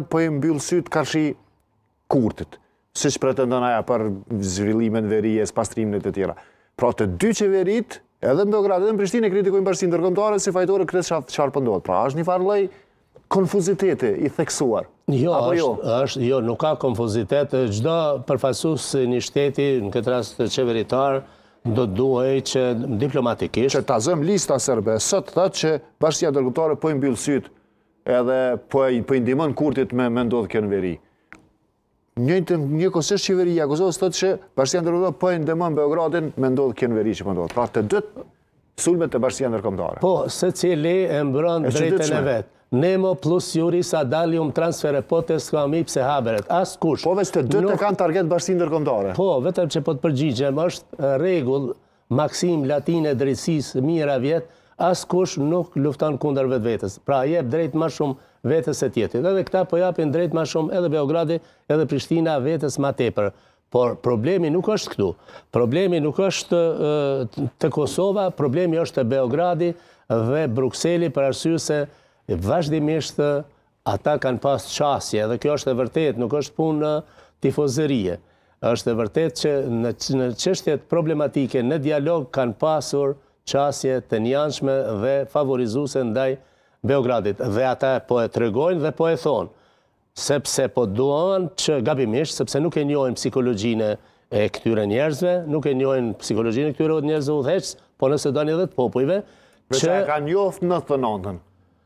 po e mbyll syt kashi kurtit, si që pretendon aja për zhvillimin verijes, pastrimin e të tjera. Pra të dy qeverit, edhe në Beograd, edhe në Prishtinë, kritikojnë përsi ndërkomtare, si fajtore, kretë qarë qar pëndohet. Pra është një farë lej konfuziteti i theksuar. Jo, është, jo? është, jo, nuk ka konfuzitet, gjdo përfasus një shteti, në këtë rast të qeveritarë, do të duhej që diplomatikisht... Që të azëm lista sërbe, sot të që bashkësia dërgëtare po i edhe për po indimon po kurtit me ndodhë kënë veri. Një kësështë qeveria Kosovës të të që Bashkësia Ndërkomtare për po indimon Beogradin me ndodhë kënë veri që përndodhë. Pra të dytë sulmet të Bashkësia Ndërkomtare. Po, se cili e mbron drejtën e vetë. Nemo plus juris adalium transfer e potes ka mi pse haberet. As kush. Po, veç të dytë të kanë target Bashkësia Ndërkomtare. Po, vetëm që po të përgjigjem është regull, maksim latin e drejtsis mira vjetë, asë kush nuk luftan kunder vetë vetës. Pra, jep drejt ma shumë vetës e tjetë. edhe këta po japin drejt ma shumë edhe Beogradi, edhe Prishtina vetës ma tepër. Por, problemi nuk është këtu. Problemi nuk është të Kosova, problemi është të Beogradi dhe Bruxelli për arsyu se vazhdimisht ata kanë pasë qasje. Dhe kjo është e vërtet, nuk është punë në tifozërije. është e vërtet që në qështjet problematike në dialog kanë pasur qasje të njanshme dhe favorizuse ndaj Beogradit. Dhe ata po e tregojnë dhe po e thonë, sepse po duan që gabimisht, sepse nuk e njojnë psikologjine e këtyre njerëzve, nuk e njojnë psikologjine e këtyre njerëzve udheqës, po nëse do një dhe të popujve, që... e ka njofë në të nëndën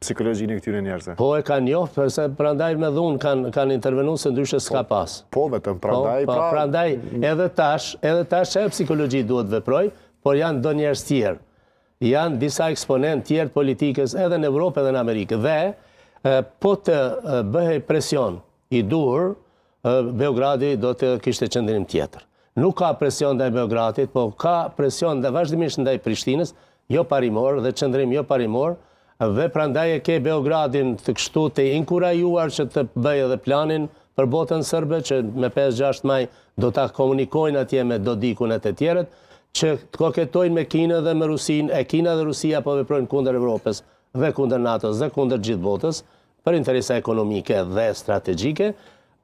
psikologjinë e këtyre njerëzve. Po e kanë njohë, përse prandaj me dhunë kanë intervenu se ndryshe s'ka po, pas. Po vetëm, prandaj po, po, pra... Prandaj edhe tash, edhe tash e psikologjit duhet veproj, por janë do njerës tjerë janë disa eksponent tjertë politikës edhe në Evropë edhe në Amerikë. Dhe, po të bëhe presion i dur, Beogradi do të kishte qëndinim tjetër. Nuk ka presion dhe Beogradit, po ka presion dhe vazhdimisht ndaj Prishtinës, jo parimor dhe qëndrim jo parimor, dhe prandaj e ke Beogradin të kështu të inkurajuar që të bëjë dhe planin për botën sërbe, që me 5-6 maj do të komunikojnë atje me dodikunet e tjeret, që të koketojnë me Kina dhe me Rusin, e Kina dhe Rusia po veprojnë kunder Evropës dhe kunder NATO-s dhe kunder gjithë botës për interesa ekonomike dhe strategike,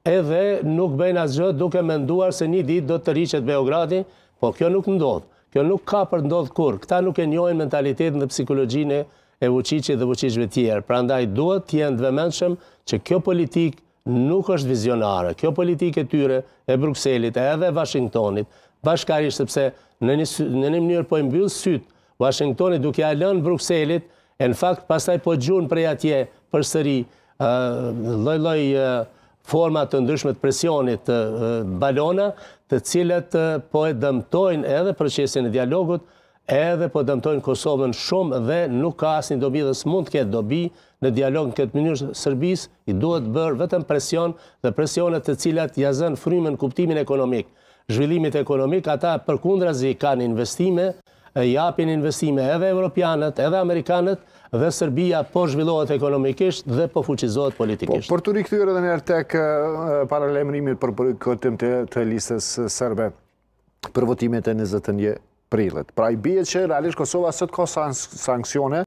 edhe nuk bëjnë asgjë duke me nduar se një ditë do të rriqet Beogradi, po kjo nuk ndodhë, kjo nuk ka për ndodhë kur, këta nuk e njojnë mentalitetin dhe psikologjine e vëqicit dhe vëqicve tjerë, pra ndaj duhet të jenë dhe menëshëm që kjo politikë nuk është vizionare, kjo politikë e tyre e Bruxellit e edhe Washingtonit, bashkarisht sepse në një njërë po i mbyll sytë Washingtoni duke a lënë Bruxellit, e në fakt pasaj po gjunë prej atje për sëri lojloj format të ndryshme të presionit të balona, të cilët po e dëmtojnë edhe procesin e dialogut, edhe po dëmtojnë Kosovën shumë dhe nuk ka asni dobi dhe s'mund të ketë dobi në dialog në këtë mënyrë sërbis, i duhet bërë vetëm presion dhe presionet të cilat jazën frimin kuptimin ekonomikë zhvillimit ekonomik, ata përkundrazi kanë investime, japin investime edhe evropianët, edhe amerikanët, dhe Serbia po zhvillohet ekonomikisht dhe po fuqizohet politikisht. Por të rikëtyre dhe njërë tek paralemrimit për këtëm të listës sërbe për votimet e 21 prilët. Pra i bje që realisht Kosova sëtë ka sankcione